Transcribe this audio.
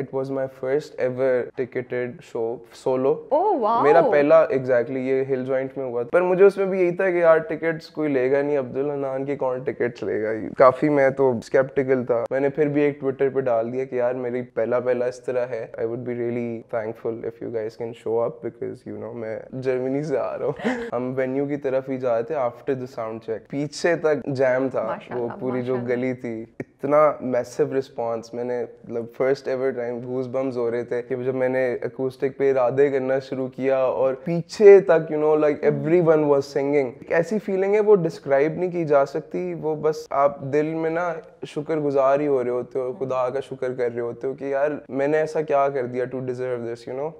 it was my first ever ticketed show solo मेरा पहला exactly exactly ये हिल joint में हुआ पर मुझे उसमें भी यही था कि यार टिकट्स कोई लेगा नहीं अब्दुल हनान की कौन टिकट्स लेगा काफी मैं तो स्केप्टिकल था मैंने फिर भी एक ट्विटर पे डाल दिया कि यार मेरी पहला पहला इस तरह है I would be really thankful if you guys can show up because you know मैं जर्मनी से आ रहा हूँ हम वेन्यू की तरफ ही जा रहे थे आफ्टर द साउंड चेक पीछे तक जैम था वो पूरी जो गली थी इतना मैसिव रिस्पांस मैंने मतलब first ever time goosebumps हो रहे थे कि जब मैंने अकूस्टिक पे इरादे करना शुरू किया और पीछे तक you know like everyone was singing ऐसी फीलिंग है वो डिस्क्राइब नहीं की जा सकती वो बस आप दिल में ना शुक्र गुजार ही हो रहे होते हो खुदा का शुक्र कर रहे होते हो कि यार मैंने ऐसा क्या कर दिया to deserve this you no